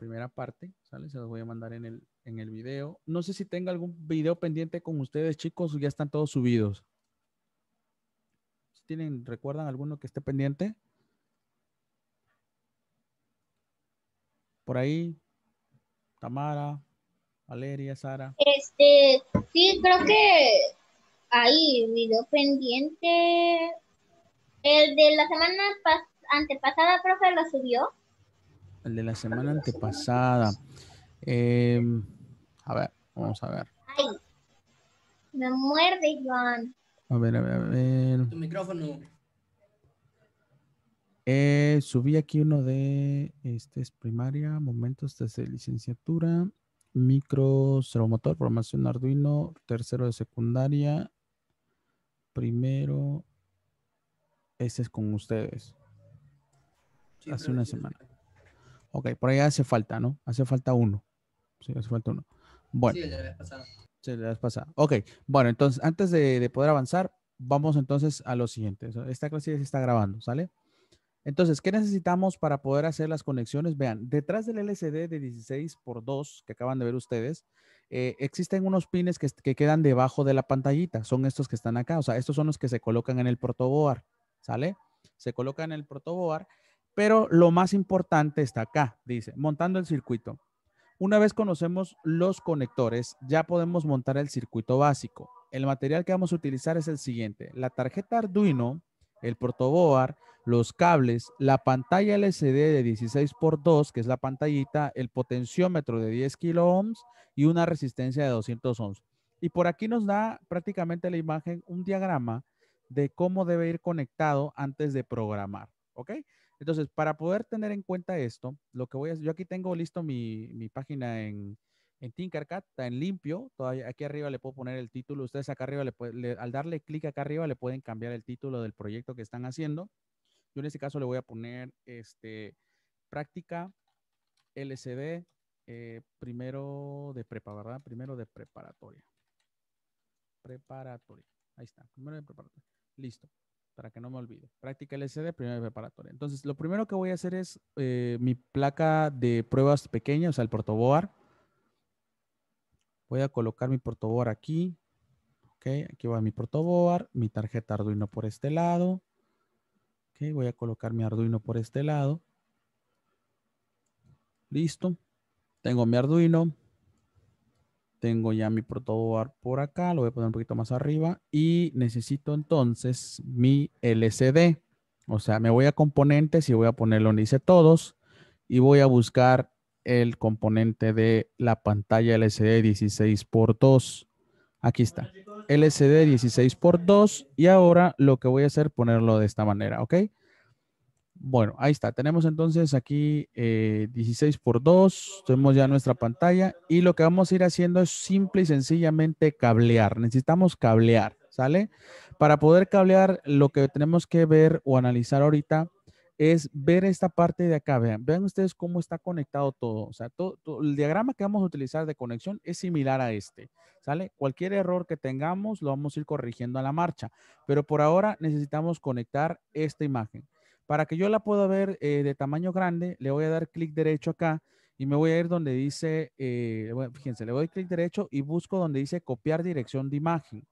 primera parte, ¿sale? Se los voy a mandar en el, en el video. No sé si tenga algún video pendiente con ustedes, chicos, ya están todos subidos. ¿Tienen, recuerdan alguno que esté pendiente? Por ahí, Tamara, Valeria, Sara. Este, sí, creo que hay video pendiente. El de la semana antepasada, profe, lo subió el de la semana antepasada. Em, a ver, vamos a ver. me muerde, Juan. A ver, a ver, a ver. Tu micrófono. Eh, subí aquí uno de, este es primaria, momentos desde licenciatura, micro, motor, programación Arduino, tercero de secundaria, primero, este es con ustedes. Hace una semana. Ok, por ahí hace falta, ¿no? Hace falta uno. Sí, hace falta uno. Bueno. Sí, le has pasado. Sí, le has pasado. Ok, bueno, entonces antes de, poder avanzar, vamos entonces a lo siguiente. Esta clase ya se está grabando, ¿sale? Entonces, ¿qué necesitamos para poder hacer las conexiones? Vean, detrás del LCD de 16 por 2 que acaban de ver ustedes, eh, existen unos pines que, que, quedan debajo de la pantallita. Son estos que están acá. O sea, estos son los que se colocan en el protoboard, ¿sale? Se colocan en el protoboard pero lo más importante está acá, dice, montando el circuito. Una vez conocemos los conectores, ya podemos montar el circuito básico. El material que vamos a utilizar es el siguiente. La tarjeta Arduino, el protoboard, los cables, la pantalla LCD de 16x2, que es la pantallita, el potenciómetro de 10 kilo y una resistencia de 200 ohms. Y por aquí nos da prácticamente la imagen, un diagrama de cómo debe ir conectado antes de programar. ¿Ok? Entonces, para poder tener en cuenta esto, lo que voy a yo aquí tengo listo mi, página en, en Tinkercad, está en limpio, todavía aquí arriba le puedo poner el título, ustedes acá arriba, le, al darle clic acá arriba le pueden cambiar el título del proyecto que están haciendo. Yo en este caso le voy a poner este, práctica LCD eh, primero de prepa, ¿verdad? Primero de preparatoria. Preparatoria. Ahí está, primero de preparatoria. Listo para que no me olvide. Práctica LCD, primer preparatorio. Entonces, lo primero que voy a hacer es eh, mi placa de pruebas pequeña, o sea, el protoboard. Voy a colocar mi portoboar aquí. Ok, aquí va mi protoboard, mi tarjeta Arduino por este lado. Ok, voy a colocar mi Arduino por este lado. Listo. Tengo mi Arduino, tengo ya mi protoboard por acá, lo voy a poner un poquito más arriba y necesito entonces mi LCD. O sea, me voy a componentes y voy a ponerlo en dice todos y voy a buscar el componente de la pantalla LCD 16x2. Aquí está, LCD 16x2 y ahora lo que voy a hacer ponerlo de esta manera, ¿ok? Bueno, ahí está. Tenemos entonces aquí 16 eh, por 2. Tenemos ya nuestra pantalla. Y lo que vamos a ir haciendo es simple y sencillamente cablear. Necesitamos cablear, ¿sale? Para poder cablear, lo que tenemos que ver o analizar ahorita es ver esta parte de acá. Vean, vean ustedes cómo está conectado todo. O sea, todo, el diagrama que vamos a utilizar de conexión es similar a este, ¿sale? Cualquier error que tengamos lo vamos a ir corrigiendo a la marcha. Pero por ahora necesitamos conectar esta imagen. Para que yo la pueda ver eh, de tamaño grande, le voy a dar clic derecho acá y me voy a ir donde dice, eh, fíjense, le doy clic derecho y busco donde dice copiar dirección de imagen.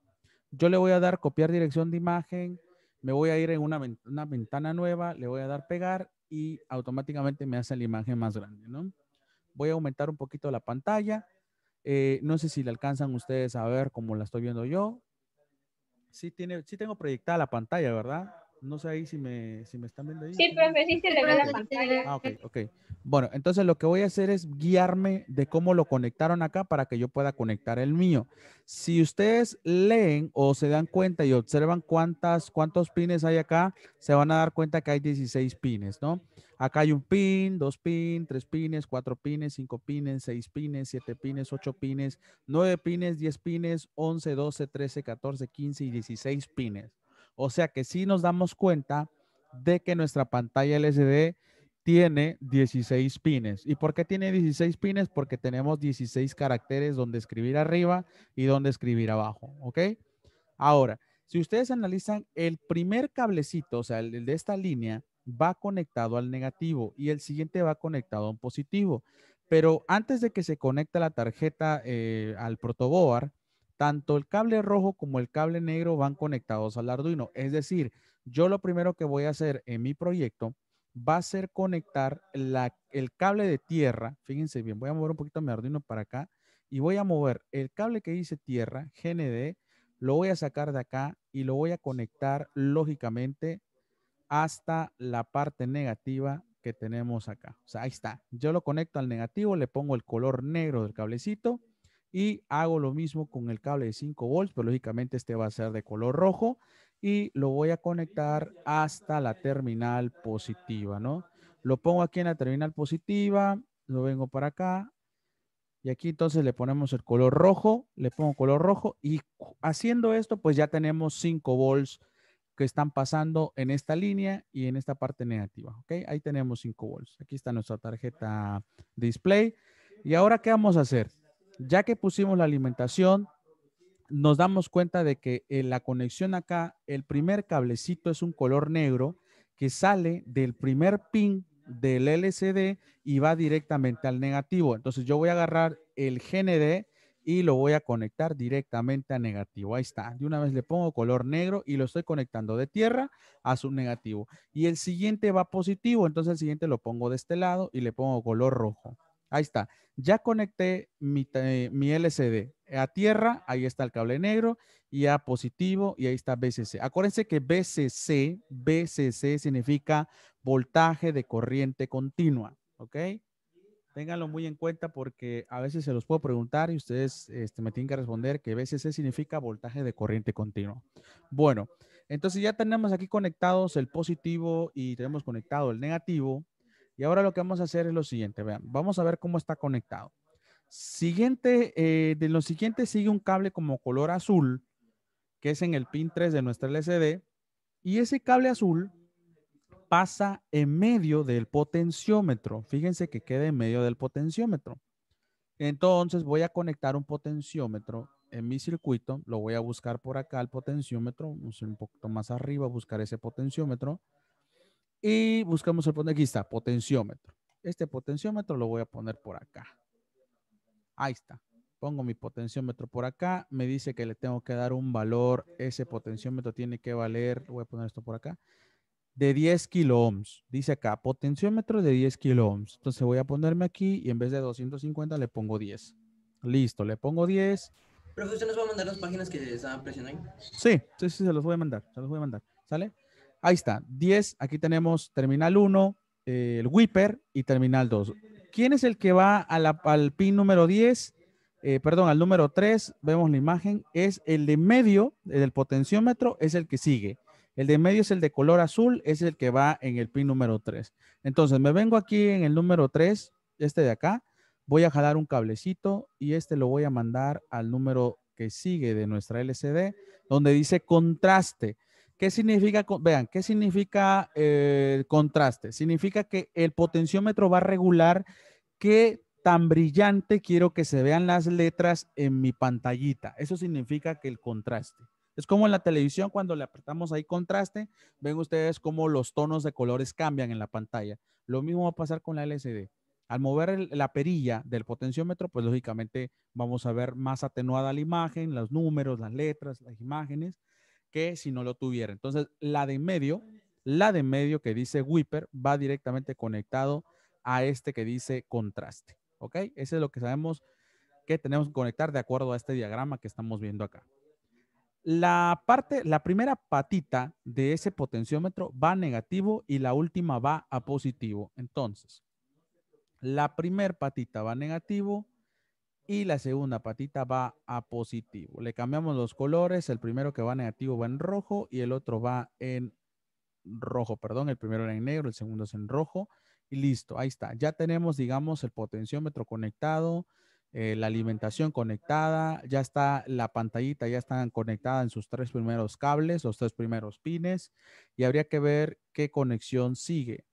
Yo le voy a dar copiar dirección de imagen, me voy a ir en una, ventana nueva, le voy a dar pegar y automáticamente me hace la imagen más grande, ¿no? Voy a aumentar un poquito la pantalla. Eh, no sé si le alcanzan ustedes a ver como la estoy viendo yo. Sí, tiene, sí tengo proyectada la pantalla, ¿verdad? No sé ahí si me, están viendo ahí. Sí, pero sí se le ve la pantalla. Ah, ok, ok. Bueno, entonces lo que voy a hacer es guiarme de cómo lo conectaron acá para que yo pueda conectar el mío. Si ustedes leen o se dan cuenta y observan cuántas, cuántos pines hay acá, se van a dar cuenta que hay 16 pines, ¿no? Acá hay un pin, dos pin, tres pines, cuatro pines, cinco pines, seis pines, siete pines, ocho pines, nueve pines, diez pines, once, doce, trece, catorce, quince y dieciséis pines. O sea que sí nos damos cuenta de que nuestra pantalla LCD tiene 16 pines. ¿Y por qué tiene 16 pines? Porque tenemos 16 caracteres donde escribir arriba y donde escribir abajo, ¿ok? Ahora, si ustedes analizan, el primer cablecito, o sea, el de esta línea, va conectado al negativo y el siguiente va conectado a un positivo. Pero antes de que se conecte la tarjeta eh, al protoboard, tanto el cable rojo como el cable negro van conectados al Arduino. Es decir, yo lo primero que voy a hacer en mi proyecto va a ser conectar el cable de tierra. Fíjense bien, voy a mover un poquito mi Arduino para acá y voy a mover el cable que dice tierra, GND, lo voy a sacar de acá y lo voy a conectar lógicamente hasta la parte negativa que tenemos acá. O sea, ahí está. Yo lo conecto al negativo, le pongo el color negro del cablecito y hago lo mismo con el cable de 5 volts, pero lógicamente este va a ser de color rojo y lo voy a conectar hasta la terminal positiva, ¿no? Lo pongo aquí en la terminal positiva, lo vengo para acá y aquí entonces le ponemos el color rojo, le pongo color rojo y haciendo esto pues ya tenemos 5 volts que están pasando en esta línea y en esta parte negativa, ¿ok? Ahí tenemos 5 volts. Aquí está nuestra tarjeta display. ¿Y ahora qué vamos a hacer? Ya que pusimos la alimentación, nos damos cuenta de que en eh, la conexión acá, el primer cablecito es un color negro que sale del primer pin del LCD y va directamente al negativo. Entonces yo voy a agarrar el GND y lo voy a conectar directamente a negativo. Ahí está. De una vez le pongo color negro y lo estoy conectando de tierra a su negativo. Y el siguiente va positivo, entonces el siguiente lo pongo de este lado y le pongo color rojo. Ahí está. Ya conecté mi, eh, LCD a tierra, ahí está el cable negro, y a positivo, y ahí está BCC. Acuérdense que BCC, BCC significa voltaje de corriente continua, ¿ok? Ténganlo muy en cuenta porque a veces se los puedo preguntar y ustedes este, me tienen que responder que BCC significa voltaje de corriente continua. Bueno, entonces ya tenemos aquí conectados el positivo y tenemos conectado el negativo y ahora lo que vamos a hacer es lo siguiente, vean, vamos a ver cómo está conectado. Siguiente, eh, de lo siguiente sigue un cable como color azul, que es en el pin 3 de nuestra LCD, y ese cable azul pasa en medio del potenciómetro. Fíjense que queda en medio del potenciómetro. Entonces voy a conectar un potenciómetro en mi circuito. Lo voy a buscar por acá, el potenciómetro. Un poquito más arriba, buscar ese potenciómetro. Y buscamos el aquí está, potenciómetro. Este potenciómetro lo voy a poner por acá. Ahí está. Pongo mi potenciómetro por acá. Me dice que le tengo que dar un valor. Ese potenciómetro tiene que valer, voy a poner esto por acá, de 10 kilo Dice acá, potenciómetro de 10 kilo Entonces voy a ponerme aquí y en vez de 250 le pongo 10. Listo, le pongo 10. profesor ¿usted nos va a mandar las páginas que está presionando ahí? Sí, sí, sí, se los voy a mandar. Se los voy a mandar. ¿Sale? Ahí está, 10. Aquí tenemos terminal 1, eh, el Whipper y terminal 2. ¿Quién es el que va a la, al pin número 10? Eh, perdón, al número 3, vemos la imagen, es el de medio, el del potenciómetro, es el que sigue. El de medio es el de color azul, es el que va en el pin número 3. Entonces, me vengo aquí en el número 3, este de acá, voy a jalar un cablecito y este lo voy a mandar al número que sigue de nuestra LCD, donde dice contraste. ¿Qué significa, vean, qué significa eh, el contraste? Significa que el potenciómetro va a regular qué tan brillante quiero que se vean las letras en mi pantallita. Eso significa que el contraste. Es como en la televisión cuando le apretamos ahí contraste, ven ustedes cómo los tonos de colores cambian en la pantalla. Lo mismo va a pasar con la LCD. Al mover la perilla del potenciómetro, pues lógicamente vamos a ver más atenuada la imagen, los números, las letras, las imágenes que si no lo tuviera. Entonces, la de medio, la de medio que dice Whipper va directamente conectado a este que dice contraste. ¿Ok? Ese es lo que sabemos que tenemos que conectar de acuerdo a este diagrama que estamos viendo acá. La parte, la primera patita de ese potenciómetro va negativo y la última va a positivo. Entonces, la primer patita va negativo, y la segunda patita va a positivo. Le cambiamos los colores, el primero que va negativo va en rojo y el otro va en rojo, perdón, el primero era en negro, el segundo es en rojo y listo, ahí está. Ya tenemos, digamos, el potenciómetro conectado, eh, la alimentación conectada, ya está la pantallita, ya están conectada en sus tres primeros cables, los tres primeros pines, y habría que ver qué conexión sigue.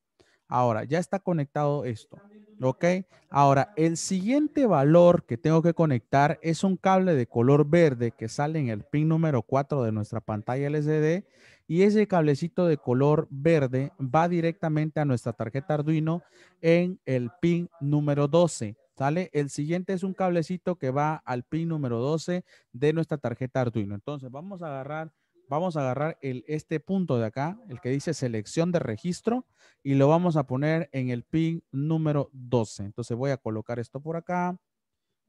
Ahora, ya está conectado esto. ¿Ok? Ahora, el siguiente valor que tengo que conectar es un cable de color verde que sale en el pin número 4 de nuestra pantalla LCD y ese cablecito de color verde va directamente a nuestra tarjeta Arduino en el pin número 12. ¿Sale? El siguiente es un cablecito que va al pin número 12 de nuestra tarjeta Arduino. Entonces, vamos a agarrar vamos a agarrar el, este punto de acá, el que dice selección de registro, y lo vamos a poner en el pin número 12. Entonces voy a colocar esto por acá,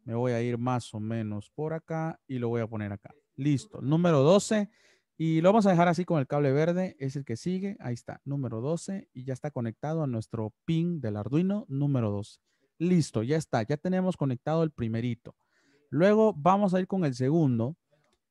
me voy a ir más o menos por acá y lo voy a poner acá. Listo, número 12. Y lo vamos a dejar así con el cable verde, es el que sigue, ahí está, número 12, y ya está conectado a nuestro pin del Arduino número 12. Listo, ya está, ya tenemos conectado el primerito. Luego vamos a ir con el segundo,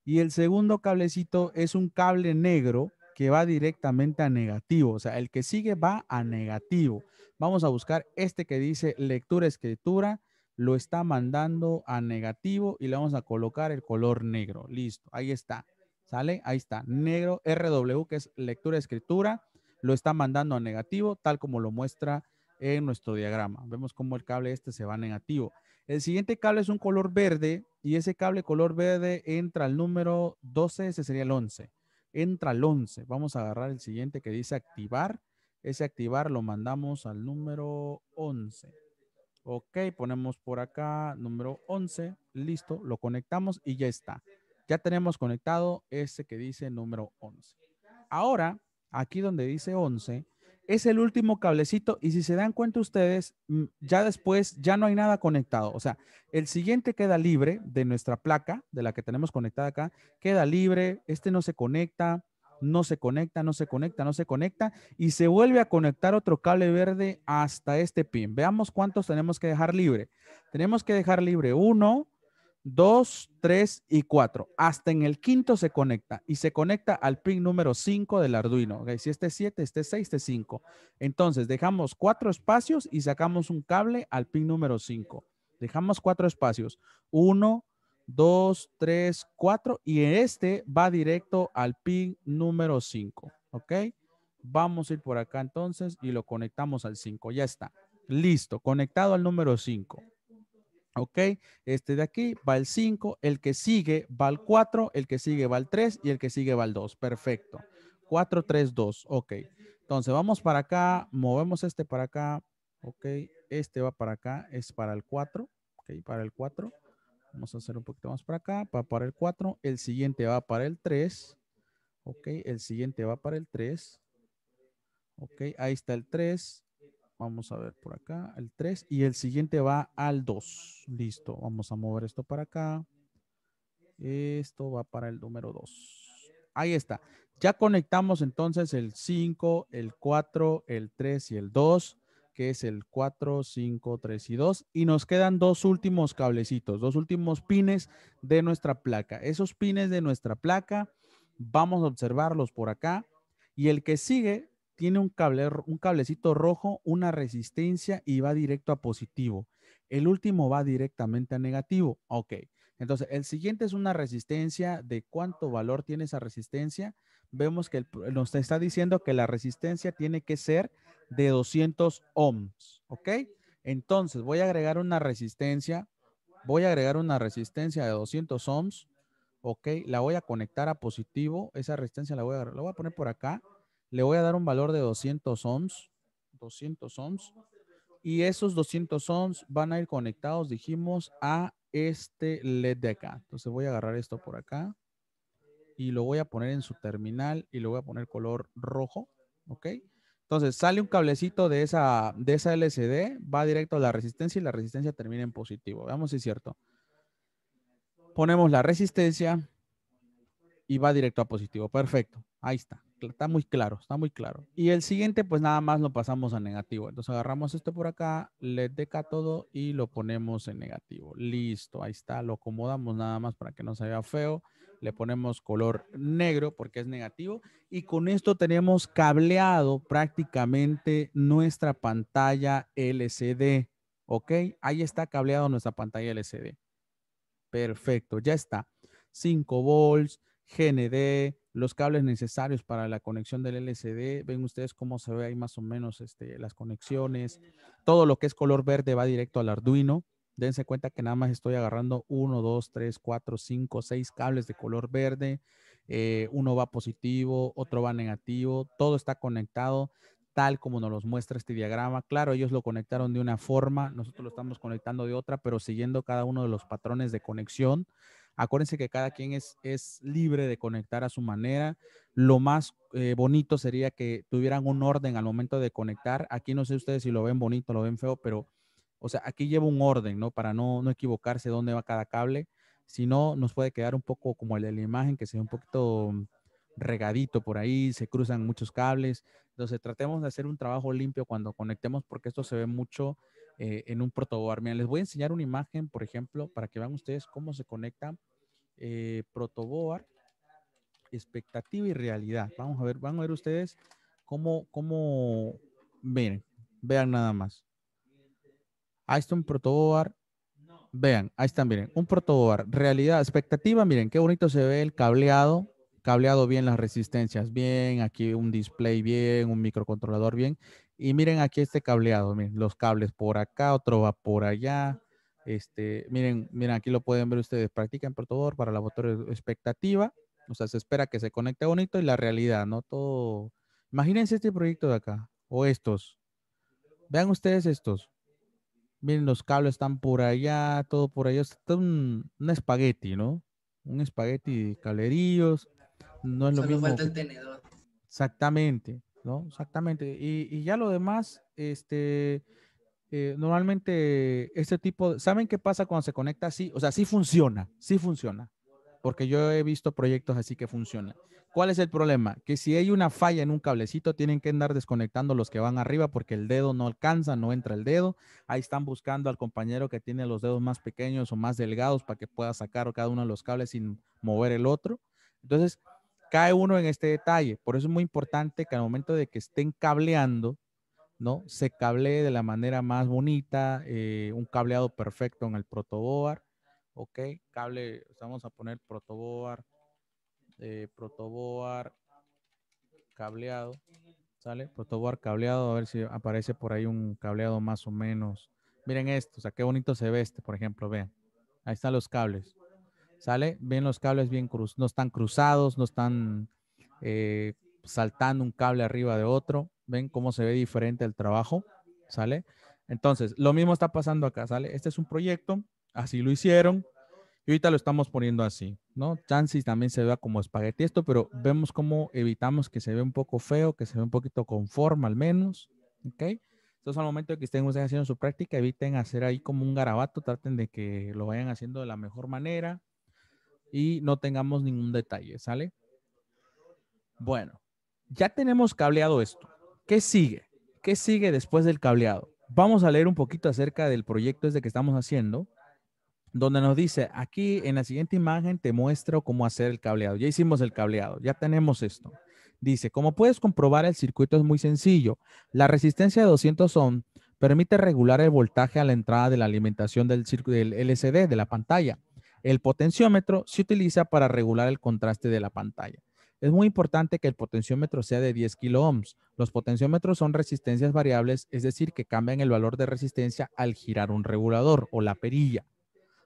y el segundo cablecito es un cable negro que va directamente a negativo. O sea, el que sigue va a negativo. Vamos a buscar este que dice lectura, escritura. Lo está mandando a negativo y le vamos a colocar el color negro. Listo, ahí está. ¿Sale? Ahí está. Negro RW, que es lectura, escritura. Lo está mandando a negativo, tal como lo muestra en nuestro diagrama. Vemos cómo el cable este se va a negativo. El siguiente cable es un color verde y ese cable color verde entra al número 12, ese sería el 11. Entra al 11. Vamos a agarrar el siguiente que dice activar. Ese activar lo mandamos al número 11. Ok, ponemos por acá número 11. Listo, lo conectamos y ya está. Ya tenemos conectado ese que dice número 11. Ahora, aquí donde dice 11, es el último cablecito y si se dan cuenta ustedes, mm, ya después ya no hay nada conectado. O sea, el siguiente queda libre de nuestra placa, de la que tenemos conectada acá, queda libre, este no se conecta, no se conecta, no se conecta, no se conecta y se vuelve a conectar otro cable verde hasta este pin. Veamos cuántos tenemos que dejar libre. Tenemos que dejar libre uno, 2, 3 y 4. Hasta en el quinto se conecta y se conecta al pin número 5 del Arduino. Okay, si este es 7, este es 6, este es 5. Entonces dejamos cuatro espacios y sacamos un cable al pin número 5. Dejamos cuatro espacios. 1, 2, 3, 4 y este va directo al pin número 5. ¿Ok? Vamos a ir por acá entonces y lo conectamos al 5. Ya está. Listo, conectado al número 5. ¿Ok? Este de aquí va el 5, el que sigue va al 4, el que sigue va al 3 y el que sigue va al 2. Perfecto. 4, 3, 2. Ok. Entonces vamos para acá, movemos este para acá. Ok. Este va para acá, es para el 4. Ok, para el 4. Vamos a hacer un poquito más para acá, va para el 4. El siguiente va para el 3. Ok, el siguiente va para el 3. Ok, ahí está el 3. Vamos a ver por acá, el 3. Y el siguiente va al 2. Listo. Vamos a mover esto para acá. Esto va para el número 2. Ahí está. Ya conectamos entonces el 5, el 4, el 3 y el 2, que es el 4, 5, 3 y 2. Y nos quedan dos últimos cablecitos, dos últimos pines de nuestra placa. Esos pines de nuestra placa, vamos a observarlos por acá. Y el que sigue tiene un, cable, un cablecito rojo, una resistencia y va directo a positivo. El último va directamente a negativo. Ok. Entonces, el siguiente es una resistencia. ¿De cuánto valor tiene esa resistencia? Vemos que nos está diciendo que la resistencia tiene que ser de 200 ohms. ¿Ok? Entonces, voy a agregar una resistencia. Voy a agregar una resistencia de 200 ohms. ¿Ok? La voy a conectar a positivo. Esa resistencia la la voy a poner por acá le voy a dar un valor de 200 ohms, 200 ohms, y esos 200 ohms van a ir conectados, dijimos, a este LED de acá. Entonces voy a agarrar esto por acá y lo voy a poner en su terminal y lo voy a poner color rojo, ¿ok? Entonces sale un cablecito de esa, de esa LCD, va directo a la resistencia y la resistencia termina en positivo. Veamos si es cierto. Ponemos la resistencia y va directo a positivo. Perfecto, ahí está está muy claro, está muy claro. Y el siguiente, pues nada más lo pasamos a negativo. Entonces agarramos esto por acá, le deca todo y lo ponemos en negativo. Listo, ahí está, lo acomodamos nada más para que no se vea feo. Le ponemos color negro porque es negativo. Y con esto tenemos cableado prácticamente nuestra pantalla LCD. ¿Ok? Ahí está cableado nuestra pantalla LCD. Perfecto, ya está. 5 volts, GND, los cables necesarios para la conexión del LCD. Ven ustedes cómo se ve ahí más o menos este, las conexiones. Todo lo que es color verde va directo al Arduino. Dense cuenta que nada más estoy agarrando uno dos 3, 4, 5, seis cables de color verde. Eh, uno va positivo, otro va negativo. Todo está conectado tal como nos los muestra este diagrama. Claro, ellos lo conectaron de una forma, nosotros lo estamos conectando de otra, pero siguiendo cada uno de los patrones de conexión. Acuérdense que cada quien es, es libre de conectar a su manera. Lo más eh, bonito sería que tuvieran un orden al momento de conectar. Aquí no sé ustedes si lo ven bonito, lo ven feo, pero, o sea, aquí lleva un orden, ¿no? Para no, no equivocarse dónde va cada cable. Si no, nos puede quedar un poco como el de la imagen, que se ve un poquito regadito por ahí, se cruzan muchos cables. Entonces, tratemos de hacer un trabajo limpio cuando conectemos, porque esto se ve mucho eh, en un protoboard. Miren, les voy a enseñar una imagen, por ejemplo, para que vean ustedes cómo se conecta eh, protoboard, expectativa y realidad. Vamos a ver, van a ver ustedes cómo, cómo, miren, vean nada más. Ahí está un protoboard. Vean, ahí están, miren, un protoboard, realidad, expectativa, miren, qué bonito se ve el cableado, cableado bien las resistencias bien, aquí un display bien, un microcontrolador bien. Y miren aquí este cableado, miren, los cables por acá, otro va por allá. Este, miren, miren, aquí lo pueden ver ustedes. practican por todo, para la motor expectativa. O sea, se espera que se conecte bonito y la realidad, ¿no? Todo. Imagínense este proyecto de acá, o estos. Vean ustedes estos. Miren, los cables están por allá, todo por allá. Está un, un espagueti, ¿no? Un espagueti de calerillos. No es lo mismo. falta el tenedor. Exactamente. ¿no? Exactamente. Y, ya lo demás, este, eh, normalmente este tipo, ¿saben qué pasa cuando se conecta así? O sea, sí funciona, sí funciona, porque yo he visto proyectos así que funciona ¿Cuál es el problema? Que si hay una falla en un cablecito, tienen que andar desconectando los que van arriba porque el dedo no alcanza, no entra el dedo. Ahí están buscando al compañero que tiene los dedos más pequeños o más delgados para que pueda sacar cada uno de los cables sin mover el otro. Entonces, cae uno en este detalle. Por eso es muy importante que al momento de que estén cableando, ¿no? Se cablee de la manera más bonita, eh, un cableado perfecto en el protoboard, ¿ok? Cable, vamos a poner protoboard, eh, protoboard cableado, ¿sale? Protoboard cableado, a ver si aparece por ahí un cableado más o menos. Miren esto, o sea, qué bonito se ve este, por ejemplo, vean. Ahí están los cables. ¿Sale? Ven los cables bien cruzados, no están cruzados, no están eh, saltando un cable arriba de otro. ¿Ven cómo se ve diferente el trabajo? ¿Sale? Entonces, lo mismo está pasando acá, ¿sale? Este es un proyecto, así lo hicieron, y ahorita lo estamos poniendo así, ¿no? Chances también se vea como espagueti esto, pero vemos cómo evitamos que se vea un poco feo, que se vea un poquito conforme al menos, ¿ok? Entonces, al momento de que estén haciendo su práctica, eviten hacer ahí como un garabato, traten de que lo vayan haciendo de la mejor manera, y no tengamos ningún detalle, ¿sale? Bueno, ya tenemos cableado esto. ¿Qué sigue? ¿Qué sigue después del cableado? Vamos a leer un poquito acerca del proyecto este que estamos haciendo, donde nos dice, aquí en la siguiente imagen te muestro cómo hacer el cableado. Ya hicimos el cableado, ya tenemos esto. Dice, como puedes comprobar, el circuito es muy sencillo. La resistencia de 200 ohm permite regular el voltaje a la entrada de la alimentación del, del LCD, de la pantalla. El potenciómetro se utiliza para regular el contraste de la pantalla. Es muy importante que el potenciómetro sea de 10 kilo Los potenciómetros son resistencias variables, es decir, que cambian el valor de resistencia al girar un regulador o la perilla.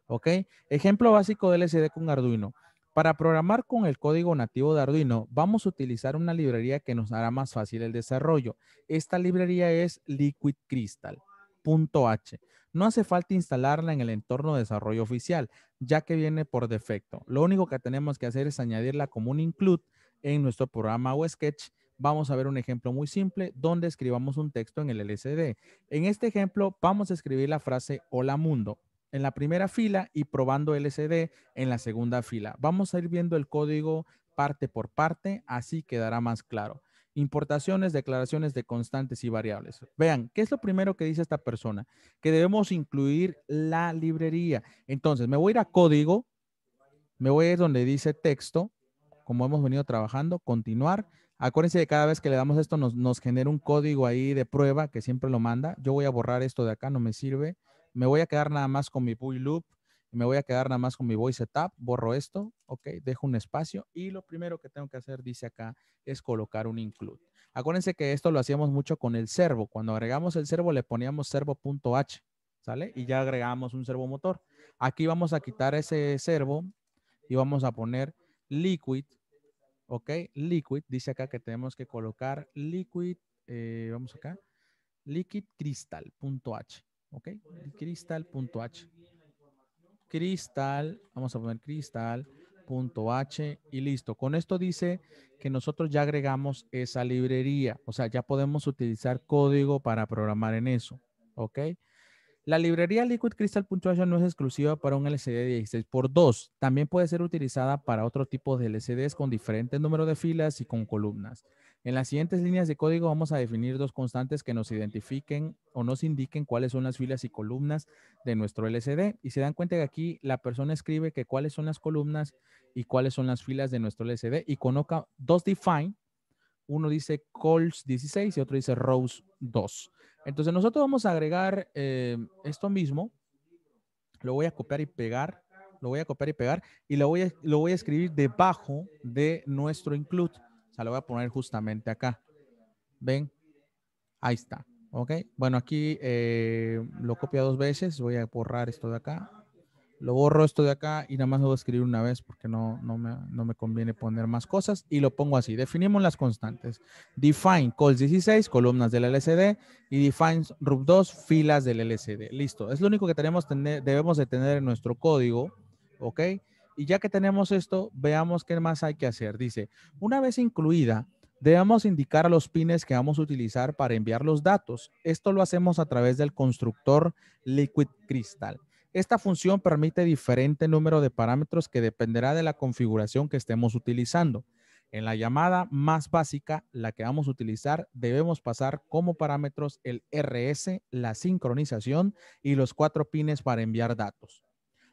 ¿Ok? Ejemplo básico de LCD con Arduino. Para programar con el código nativo de Arduino, vamos a utilizar una librería que nos hará más fácil el desarrollo. Esta librería es liquidcrystal.h. No hace falta instalarla en el entorno de desarrollo oficial, ya que viene por defecto. Lo único que tenemos que hacer es añadirla como un include en nuestro programa o sketch. Vamos a ver un ejemplo muy simple donde escribamos un texto en el LCD. En este ejemplo vamos a escribir la frase hola mundo en la primera fila y probando LCD en la segunda fila. Vamos a ir viendo el código parte por parte, así quedará más claro. Importaciones, declaraciones de constantes y variables. Vean, ¿qué es lo primero que dice esta persona? Que debemos incluir la librería. Entonces, me voy a ir a código, me voy a ir donde dice texto, como hemos venido trabajando, continuar. Acuérdense de cada vez que le damos esto nos, nos genera un código ahí de prueba que siempre lo manda. Yo voy a borrar esto de acá, no me sirve. Me voy a quedar nada más con mi pull loop me voy a quedar nada más con mi voice setup, borro esto, ok, dejo un espacio y lo primero que tengo que hacer, dice acá, es colocar un include. Acuérdense que esto lo hacíamos mucho con el servo. Cuando agregamos el servo le poníamos servo.h, ¿sale? Y ya agregamos un servo motor. Aquí vamos a quitar ese servo y vamos a poner liquid, ok, liquid, dice acá que tenemos que colocar liquid, eh, vamos acá, liquid ok, crystal.h cristal, vamos a poner cristal.h y listo. Con esto dice que nosotros ya agregamos esa librería, o sea, ya podemos utilizar código para programar en eso, ¿ok? La librería liquidcrystal.h no es exclusiva para un LCD 16 por 2. También puede ser utilizada para otro tipo de LCDs con diferentes números de filas y con columnas. En las siguientes líneas de código vamos a definir dos constantes que nos identifiquen o nos indiquen cuáles son las filas y columnas de nuestro LCD. Y se dan cuenta que aquí la persona escribe que cuáles son las columnas y cuáles son las filas de nuestro LCD y coloca dos define. Uno dice calls 16 y otro dice rows 2. Entonces nosotros vamos a agregar eh, esto mismo. Lo voy a copiar y pegar. Lo voy a copiar y pegar. Y lo voy lo voy a escribir debajo de nuestro include lo voy a poner justamente acá. ¿Ven? Ahí está. Ok. Bueno, aquí eh, lo copio dos veces. Voy a borrar esto de acá. Lo borro esto de acá y nada más lo voy a escribir una vez porque no, no, me, conviene poner más cosas. Y lo pongo así. Definimos las constantes. Define calls 16, columnas del lcd Y define root 2, filas del lcd Listo. Es lo único que tenemos, debemos de tener en nuestro código. Ok. Y ya que tenemos esto, veamos qué más hay que hacer. Dice, una vez incluida, debemos indicar a los pines que vamos a utilizar para enviar los datos. Esto lo hacemos a través del constructor Liquid Crystal. Esta función permite diferente número de parámetros que dependerá de la configuración que estemos utilizando. En la llamada más básica, la que vamos a utilizar, debemos pasar como parámetros el RS, la sincronización y los cuatro pines para enviar datos.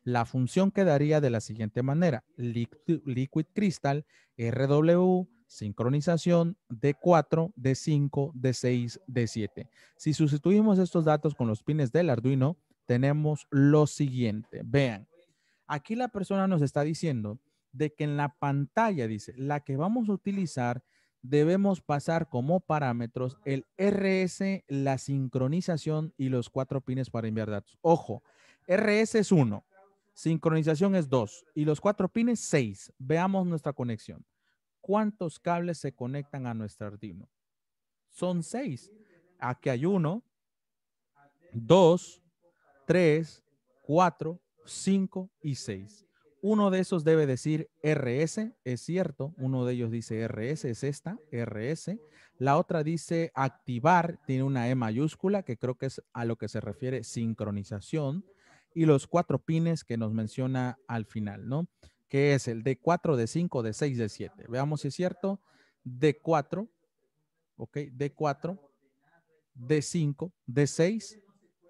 La función quedaría de la siguiente manera. Liquid Crystal, RW, sincronización, D4, D5, D6, D7. Si sustituimos estos datos con los pines del Arduino, tenemos lo siguiente. Vean, aquí la persona nos está diciendo de que en la pantalla, dice, la que vamos a utilizar, debemos pasar como parámetros el RS, la sincronización y los cuatro pines para enviar datos. Ojo, RS es uno. Sincronización es 2 y los 4 pines 6. Veamos nuestra conexión. ¿Cuántos cables se conectan a nuestro Arduino? Son 6. Aquí hay 1, 2, 3, 4, 5 y 6. Uno de esos debe decir RS, es cierto. Uno de ellos dice RS, es esta, RS. La otra dice activar, tiene una E mayúscula, que creo que es a lo que se refiere sincronización y los cuatro pines que nos menciona al final, ¿no? Que es el D4, D5, D6, D7. Veamos si es cierto. D4, ok, D4, D5, D6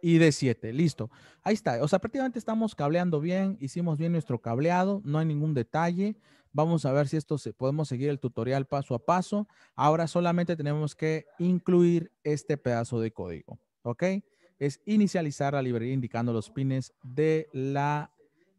y D7. Listo. Ahí está. O sea, prácticamente estamos cableando bien, hicimos bien nuestro cableado, no hay ningún detalle. Vamos a ver si esto se, podemos seguir el tutorial paso a paso. Ahora solamente tenemos que incluir este pedazo de código. ¿Ok? es inicializar la librería indicando los pines de la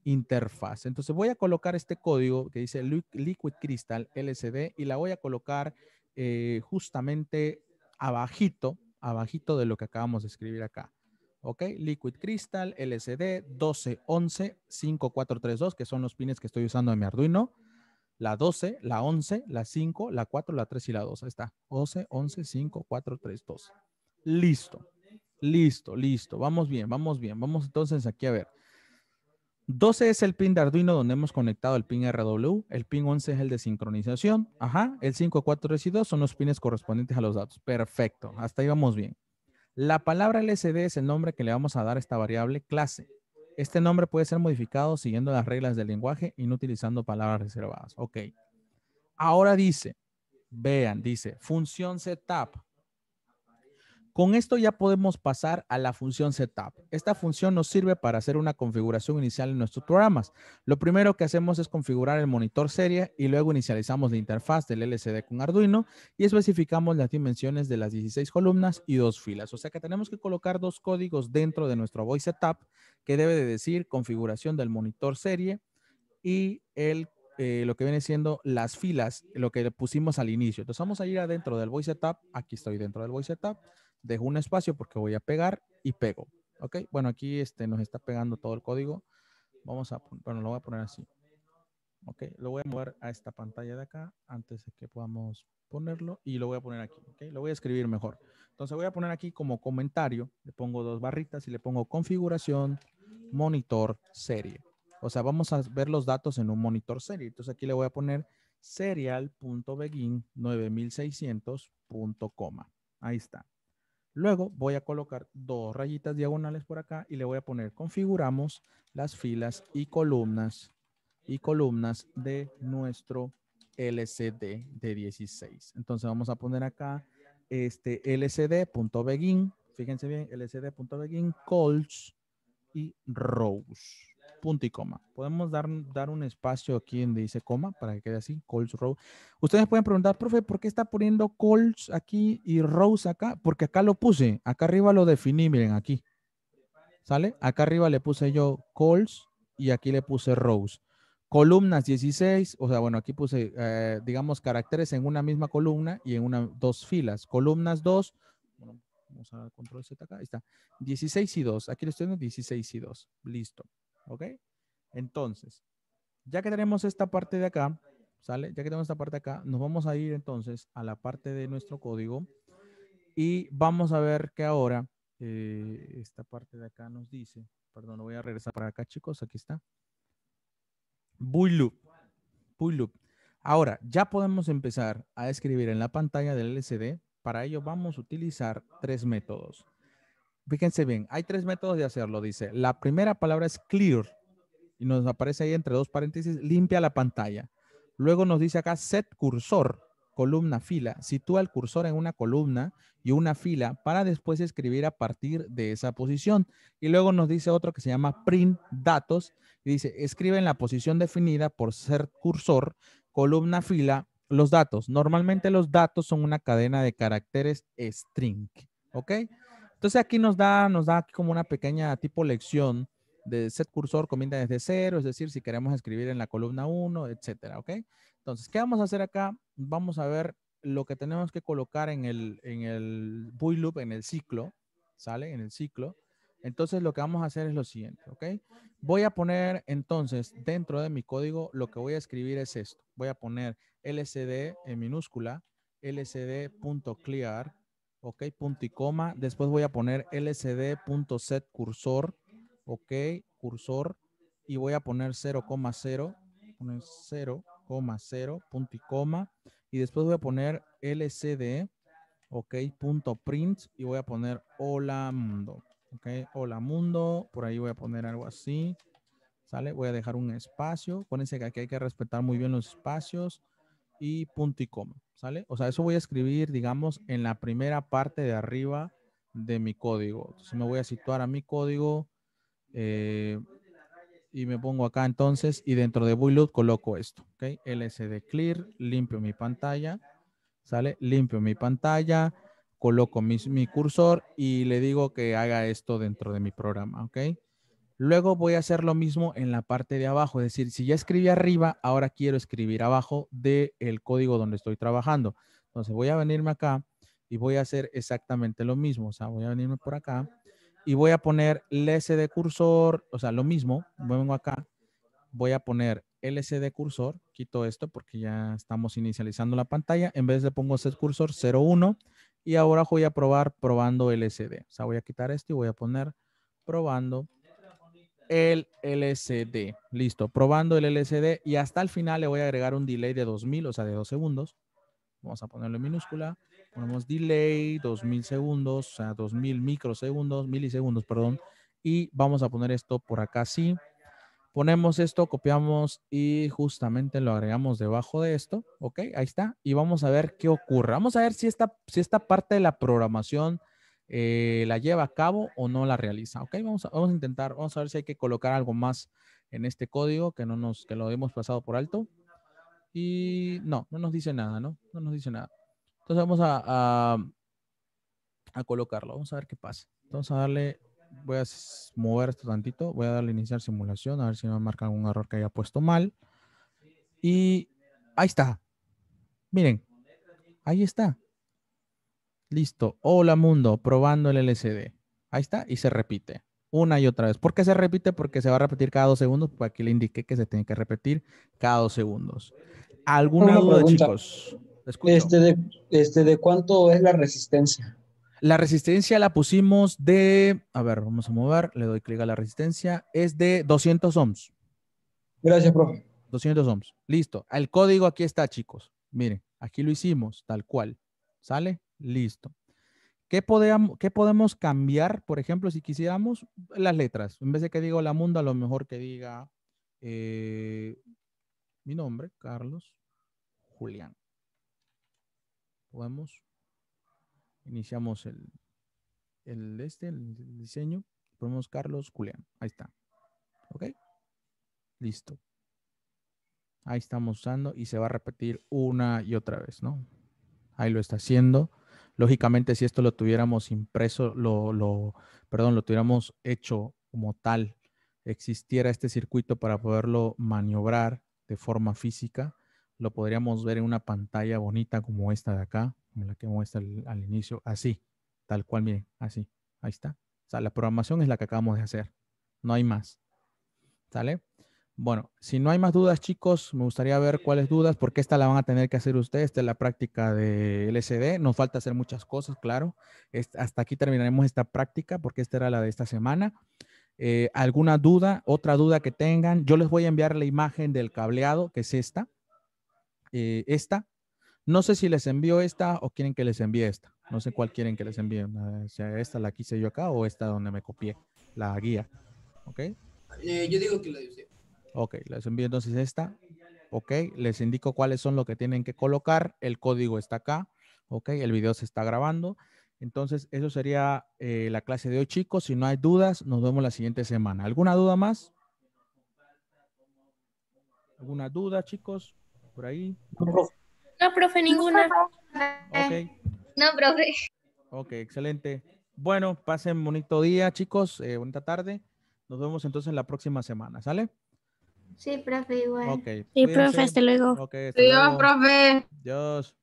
interfaz. Entonces voy a colocar este código que dice Liquid Crystal LCD y la voy a colocar eh, justamente abajito, abajito de lo que acabamos de escribir acá. ¿ok? Liquid Crystal, LCD, 1211, 5432, que son los pines que estoy usando en mi Arduino. La 12, la 11, la 5, la 4, la 3 y la 2. Ahí está. 12, 11, 5, 4, 3, 2. Listo. Listo, listo. Vamos bien, vamos bien. Vamos entonces aquí a ver. 12 es el pin de Arduino donde hemos conectado el pin RW, el pin 11 es el de sincronización, ajá, el 5, 4, 3 y 2 son los pines correspondientes a los datos. Perfecto, hasta ahí vamos bien. La palabra lcd es el nombre que le vamos a dar a esta variable clase. Este nombre puede ser modificado siguiendo las reglas del lenguaje y no utilizando palabras reservadas. Ok. Ahora dice, vean, dice función setup. Con esto ya podemos pasar a la función setup. Esta función nos sirve para hacer una configuración inicial en nuestros programas. Lo primero que hacemos es configurar el monitor serie y luego inicializamos la interfaz del LCD con Arduino y especificamos las dimensiones de las 16 columnas y dos filas. O sea que tenemos que colocar dos códigos dentro de nuestro voice setup que debe de decir configuración del monitor serie y el eh, lo que viene siendo las filas, lo que le pusimos al inicio. Entonces vamos a ir adentro del voice setup. Aquí estoy dentro del voice setup dejo un espacio porque voy a pegar y pego. Ok, bueno, aquí este, nos está pegando todo el código. Vamos a, bueno, lo voy a poner así. Ok, lo voy a mover a esta pantalla de acá antes de que podamos ponerlo y lo voy a poner aquí. Ok, lo voy a escribir mejor. Entonces voy a poner aquí como comentario, le pongo dos barritas y le pongo configuración, monitor, serie. O sea, vamos a ver los datos en un monitor serie. Entonces aquí le voy a poner serial.begin9600.com. Ahí está. Luego voy a colocar dos rayitas diagonales por acá y le voy a poner configuramos las filas y columnas y columnas de nuestro LCD de 16. Entonces vamos a poner acá este lcd.begin, fíjense bien, lcd.begin calls y rows punto y coma. Podemos dar, dar un espacio aquí donde dice coma para que quede así, Coles rows. Ustedes pueden preguntar, profe, ¿por qué está poniendo Coles aquí y rows acá? Porque acá lo puse, acá arriba lo definí, miren aquí. ¿Sale? Acá arriba le puse yo Coles y aquí le puse rows. Columnas 16, o sea, bueno, aquí puse, eh, digamos, caracteres en una misma columna y en una, dos filas. Columnas 2, vamos a control Z acá, ahí está, 16 y 2, aquí lo estoy viendo 16 y 2, listo. ¿Ok? Entonces, ya que tenemos esta parte de acá, ¿sale? Ya que tenemos esta parte de acá, nos vamos a ir entonces a la parte de nuestro código y vamos a ver que ahora eh, esta parte de acá nos dice, perdón, voy a regresar para acá chicos, aquí está. Bull loop. Ahora, ya podemos empezar a escribir en la pantalla del LCD. Para ello vamos a utilizar tres métodos fíjense bien, hay tres métodos de hacerlo, dice. La primera palabra es clear y nos aparece ahí entre dos paréntesis, limpia la pantalla. Luego nos dice acá set cursor, columna, fila. Sitúa el cursor en una columna y una fila para después escribir a partir de esa posición. Y luego nos dice otro que se llama print datos y dice escribe en la posición definida por set cursor, columna, fila, los datos. Normalmente los datos son una cadena de caracteres string. ¿Ok? Entonces aquí nos da, nos da como una pequeña tipo lección de set cursor comienza desde cero, es decir, si queremos escribir en la columna 1, etcétera, ¿ok? Entonces, ¿qué vamos a hacer acá? Vamos a ver lo que tenemos que colocar en el, en loop, en el ciclo, ¿sale? En el ciclo. Entonces, lo que vamos a hacer es lo siguiente, ¿ok? Voy a poner, entonces, dentro de mi código, lo que voy a escribir es esto. Voy a poner lcd en minúscula, lcd.clear ok, punto y coma. Después voy a poner lcd.set cursor, ok, cursor, y voy a poner 0,0, poner 0,0, punto y coma. Y después voy a poner lcd, ok, punto print, y voy a poner hola mundo, ok, hola mundo, por ahí voy a poner algo así, ¿sale? Voy a dejar un espacio, acuérdense que aquí hay que respetar muy bien los espacios, y punto y coma, ¿sale? O sea, eso voy a escribir, digamos, en la primera parte de arriba de mi código. Entonces me voy a situar a mi código eh, y me pongo acá entonces y dentro de Bullet coloco esto, ¿ok? LSD clear, limpio mi pantalla, ¿sale? Limpio mi pantalla, coloco mi cursor y le digo que haga esto dentro de mi programa, ¿ok? Luego voy a hacer lo mismo en la parte de abajo, es decir, si ya escribí arriba, ahora quiero escribir abajo del código donde estoy trabajando. Entonces voy a venirme acá y voy a hacer exactamente lo mismo, o sea, voy a venirme por acá y voy a poner LSD cursor, o sea, lo mismo, vengo acá, voy a poner LCD cursor, quito esto porque ya estamos inicializando la pantalla, en vez de pongo set cursor 01 y ahora voy a probar probando LCD. O sea, voy a quitar esto y voy a poner probando el LCD. Listo, probando el LCD y hasta el final le voy a agregar un delay de 2000, o sea, de 2 segundos. Vamos a ponerlo en minúscula. Ponemos delay 2000 segundos, o sea, 2000 microsegundos, milisegundos, perdón. Y vamos a poner esto por acá sí Ponemos esto, copiamos y justamente lo agregamos debajo de esto. Ok, ahí está. Y vamos a ver qué ocurre. Vamos a ver si esta, si esta parte de la programación eh, la lleva a cabo o no la realiza. Ok, vamos a, vamos a intentar, vamos a ver si hay que colocar algo más en este código que no nos, que lo hemos pasado por alto. Y no, no nos dice nada, ¿no? No nos dice nada. Entonces vamos a, a, colocarlo. Vamos a ver qué pasa. Entonces a darle, voy a mover esto tantito. Voy a darle iniciar simulación, a ver si me marca algún error que haya puesto mal. Y ahí está. Miren, ahí está. Listo. Hola mundo, probando el LCD. Ahí está y se repite una y otra vez. ¿Por qué se repite? Porque se va a repetir cada dos segundos. Pues aquí le indiqué que se tiene que repetir cada dos segundos. ¿Alguna chicos? Este de, este de cuánto es la resistencia. La resistencia la pusimos de, a ver, vamos a mover, le doy clic a la resistencia, es de 200 ohms. Gracias, profe. 200 ohms. Listo. El código aquí está, chicos. Miren, aquí lo hicimos tal cual. ¿Sale? Listo. ¿Qué podemos, cambiar, por ejemplo, si quisiéramos? Las letras. En vez de que diga la mundo, a lo mejor que diga eh, mi nombre, Carlos Julián. Podemos. Iniciamos el, este, el diseño. Ponemos Carlos Julián. Ahí está. ¿Ok? Listo. Ahí estamos usando y se va a repetir una y otra vez, ¿no? Ahí lo está haciendo. Lógicamente, si esto lo tuviéramos impreso, lo, perdón, lo tuviéramos hecho como tal, existiera este circuito para poderlo maniobrar de forma física, lo podríamos ver en una pantalla bonita como esta de acá, como la que muestra al inicio, así, tal cual, miren, así, ahí está. O sea, la programación es la que acabamos de hacer, no hay más. ¿Sale? Bueno, si no hay más dudas, chicos, me gustaría ver cuáles dudas, porque esta la van a tener que hacer ustedes, esta es la práctica de LCD. Nos falta hacer muchas cosas, claro. hasta aquí terminaremos esta práctica, porque esta era la de esta semana. Eh, ¿Alguna duda, otra duda que tengan? Yo les voy a enviar la imagen del cableado, que es esta. Eh, esta. No sé si les envío esta o quieren que les envíe esta. No sé cuál quieren que les envíe. Eh, sea, esta la quise yo acá o esta donde me copié la guía. ¿Ok? yo digo que la de Ok, les envío entonces esta. Ok, les indico cuáles son lo que tienen que colocar. El código está acá. Ok, el video se está grabando. Entonces, eso sería eh, la clase de hoy, chicos. Si no hay dudas, nos vemos la siguiente semana. ¿Alguna duda más? ¿Alguna duda, chicos? Por ahí. No, profe, ninguna. Ok. No, profe. Ok, excelente. Bueno, pasen bonito día, chicos. Eh, bonita tarde. Nos vemos entonces la próxima semana. ¿Sale? Sí, profe, igual. Sí, profe, hasta luego. Adiós, profe. Dios.